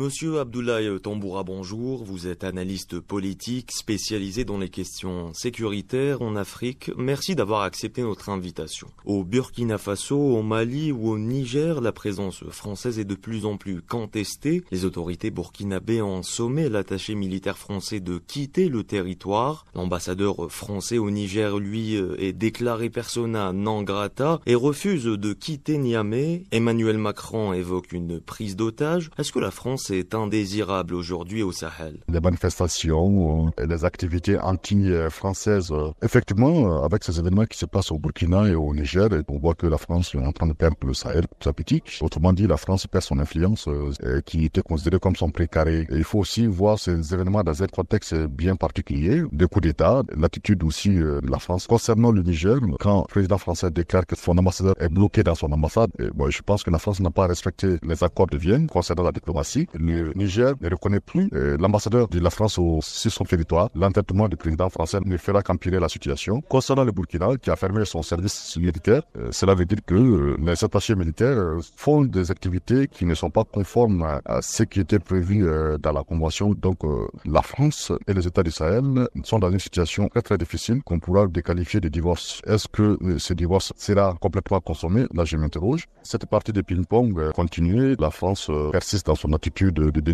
Monsieur Abdoulaye Tamboura, bonjour. Vous êtes analyste politique spécialisé dans les questions sécuritaires en Afrique. Merci d'avoir accepté notre invitation. Au Burkina Faso, au Mali ou au Niger, la présence française est de plus en plus contestée. Les autorités burkinabées ont sommé l'attaché militaire français de quitter le territoire. L'ambassadeur français au Niger, lui, est déclaré persona non grata et refuse de quitter Niamey. Emmanuel Macron évoque une prise d'otage. Est-ce que la France c'est indésirable aujourd'hui au Sahel. Les manifestations, et euh, les activités anti-françaises. Effectivement, euh, avec ces événements qui se passent au Burkina et au Niger, on voit que la France est en train de perdre le Sahel petit à petit. Autrement dit, la France perd son influence euh, qui était considérée comme son précaré. il faut aussi voir ces événements dans un contexte bien particulier, des coups d'État, l'attitude aussi de la France. Concernant le Niger, quand le président français déclare que son ambassadeur est bloqué dans son ambassade, et je pense que la France n'a pas respecté les accords de Vienne concernant la diplomatie le Niger ne reconnaît plus euh, l'ambassadeur de la France au, sur son territoire. L'entêtement du président français ne fera qu'empirer la situation. Concernant le Burkina, qui a fermé son service militaire, euh, cela veut dire que euh, les attachés militaires font des activités qui ne sont pas conformes à, ce qui était prévu dans la Convention. Donc, la France et les États du Sahel sont dans une situation très très difficile qu'on pourra déqualifier de divorce. Est-ce que ce divorce sera complètement consommé Là, je m'interroge. Cette partie de ping-pong continue. La France persiste dans son attitude de, de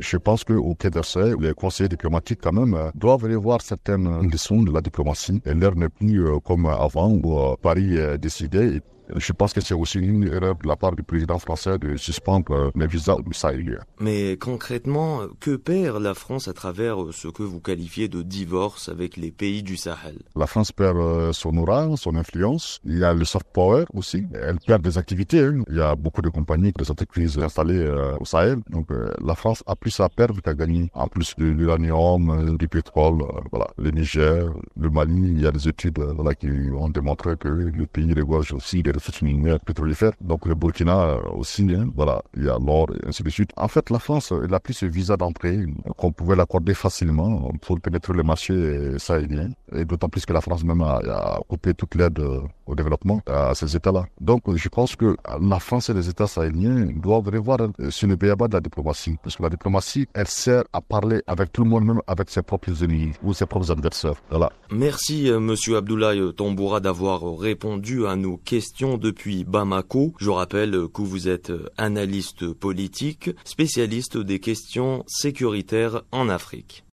Je pense qu'au Quai d'Orsay, les conseillers diplomatiques, quand même, euh, doivent revoir certaines leçons de la diplomatie. Et l'heure n'est plus euh, comme avant où euh, Paris est et je pense que c'est aussi une erreur de la part du président français de suspendre euh, les visas Sahel. Mais concrètement, que perd la France à travers euh, ce que vous qualifiez de divorce avec les pays du Sahel La France perd euh, son aura, son influence. Il y a le soft power aussi. Elle perd des activités. Hein. Il y a beaucoup de compagnies, des entreprises installées au Sahel. Donc la France a plus à perdre qu'à gagner. En plus de l'uranium, du pétrole, voilà. le Niger, le Mali, il y a des études voilà, qui ont démontré que le pays gauche aussi c'est une mine Donc le Burkina euh, aussi, hein, voilà, il y a l'or et ainsi de suite. En fait, la France, elle a pris ce visa d'entrée euh, qu'on pouvait l'accorder facilement euh, pour pénétrer le marché sahélien. Et d'autant plus que la France même a, coupé toute l'aide au développement à ces États-là. Donc je pense que la France et les États sahéliens doivent revoir ce n'est pas de la diplomatie. Parce que la diplomatie, elle sert à parler avec tout le monde, même avec ses propres ennemis ou ses propres adversaires. Voilà. Merci, monsieur Abdoulaye Tamboura, d'avoir répondu à nos questions depuis Bamako. Je rappelle que vous êtes analyste politique, spécialiste des questions sécuritaires en Afrique.